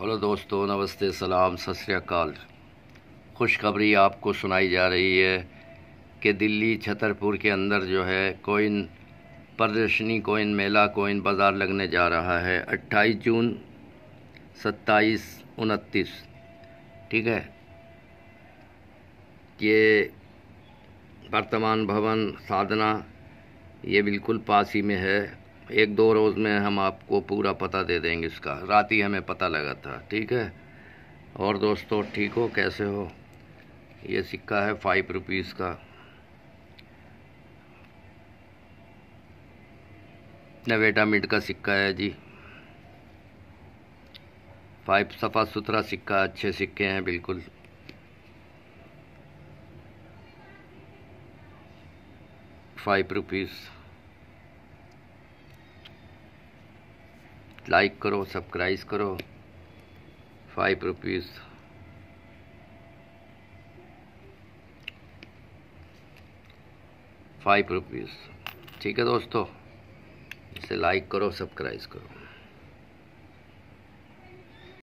hello दोस्तों नमस्ते सलाम सत श्रीकाल खुशखबरी आपको सुनाई जा रही है कि दिल्ली छतरपुर के अंदर जो है कोइन प्रदर्शनी कोइन मेला कोइन बाज़ार लगने जा रहा है 28 जून 27 उनतीस ठीक है ये वर्तमान भवन साधना ये बिल्कुल पास ही में है एक दो रोज़ में हम आपको पूरा पता दे देंगे इसका रात ही हमें पता लगा था ठीक है और दोस्तों ठीक हो कैसे हो ये सिक्का है फाइव रुपीज़ का नवेटा मिट का सिक्का है जी फाइव सफ़ा सुथरा सिक्का अच्छे सिक्के हैं बिल्कुल फाइव रुपीज़ लाइक करो सब्सक्राइब करो फाइव रुपीज़ फाइव रुपीज़ ठीक है दोस्तों इसे लाइक करो सब्सक्राइब करो